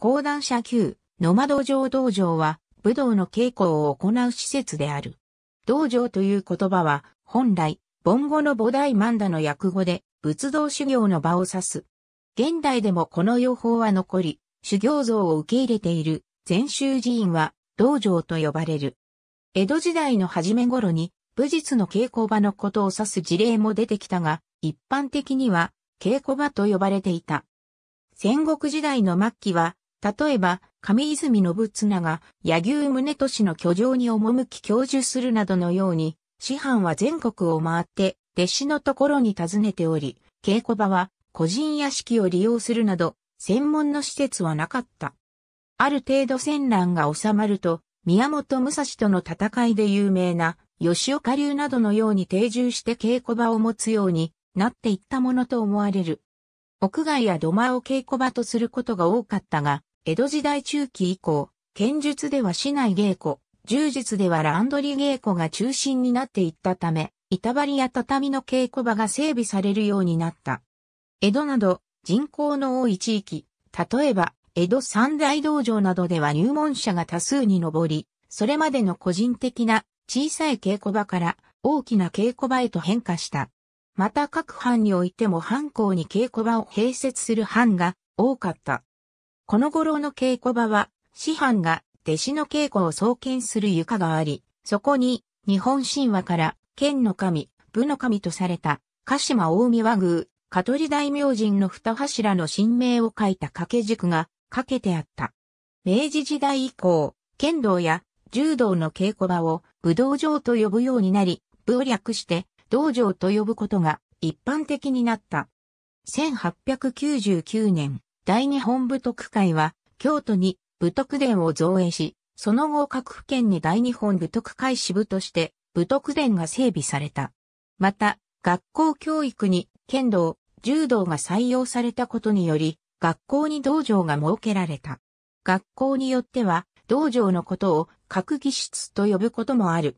講談社級、ノマ道場道場は、武道の稽古を行う施設である。道場という言葉は、本来、盆後の菩提曼陀の訳語で、仏道修行の場を指す。現代でもこの用法は残り、修行像を受け入れている、禅宗寺院は、道場と呼ばれる。江戸時代の初め頃に、武術の稽古場のことを指す事例も出てきたが、一般的には、稽古場と呼ばれていた。戦国時代の末期は、例えば、上泉信綱が柳生宗俊の居城に赴き教授するなどのように、師範は全国を回って、弟子のところに訪ねており、稽古場は個人屋敷を利用するなど、専門の施設はなかった。ある程度戦乱が収まると、宮本武蔵との戦いで有名な吉岡流などのように定住して稽古場を持つようになっていったものと思われる。屋外や土間を稽古場とすることが多かったが、江戸時代中期以降、剣術では市内稽古、柔術ではランドリー稽古が中心になっていったため、板張りや畳の稽古場が整備されるようになった。江戸など人口の多い地域、例えば江戸三大道場などでは入門者が多数に上り、それまでの個人的な小さい稽古場から大きな稽古場へと変化した。また各藩においても藩校に稽古場を併設する藩が多かった。この頃の稽古場は、師範が弟子の稽古を創建する床があり、そこに日本神話から剣の神、武の神とされた鹿島大宮宮、香取大明神の二柱の神明を書いた掛け軸がかけてあった。明治時代以降、剣道や柔道の稽古場を武道場と呼ぶようになり、武を略して道場と呼ぶことが一般的になった。1899年、大日本武徳会は、京都に武徳殿を造営し、その後各府県に大日本武徳会支部として、武徳殿が整備された。また、学校教育に剣道、柔道が採用されたことにより、学校に道場が設けられた。学校によっては、道場のことを閣議室と呼ぶこともある。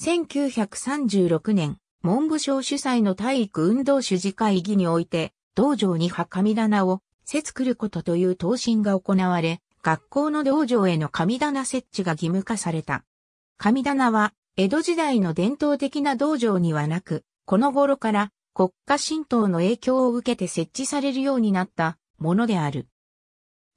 1936年、文部省主催の体育運動主事会議において、道場には見棚を節来ることという答申が行われ、学校の道場への神棚設置が義務化された。神棚は、江戸時代の伝統的な道場にはなく、この頃から国家神道の影響を受けて設置されるようになったものである。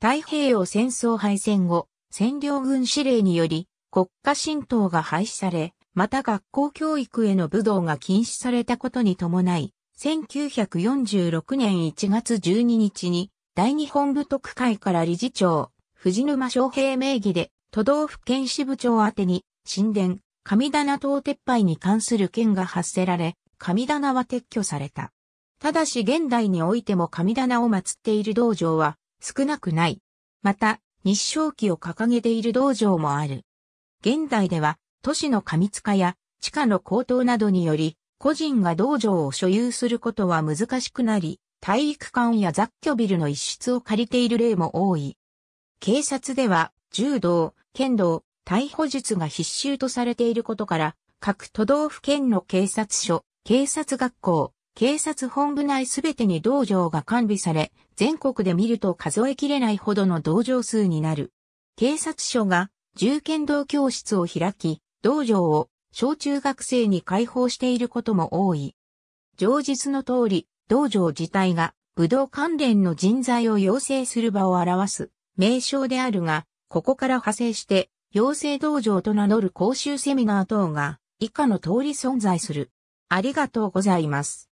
太平洋戦争敗戦後、占領軍指令により国家神道が廃止され、また学校教育への武道が禁止されたことに伴い、1946年1月12日に大日本部特会から理事長、藤沼昌平名義で、都道府県支部長宛に、神殿、神棚等撤廃に関する件が発せられ、神棚は撤去された。ただし現代においても神棚を祀っている道場は少なくない。また、日照旗を掲げている道場もある。現代では、都市の密塚や地下の高騰などにより、個人が道場を所有することは難しくなり、体育館や雑居ビルの一室を借りている例も多い。警察では、柔道、剣道、逮捕術が必修とされていることから、各都道府県の警察署、警察学校、警察本部内すべてに道場が完備され、全国で見ると数えきれないほどの道場数になる。警察署が銃剣道教室を開き、道場を小中学生に開放していることも多い。上述の通り、道場自体が武道関連の人材を養成する場を表す名称であるが、ここから派生して、養成道場と名乗る講習セミナー等が以下の通り存在する。ありがとうございます。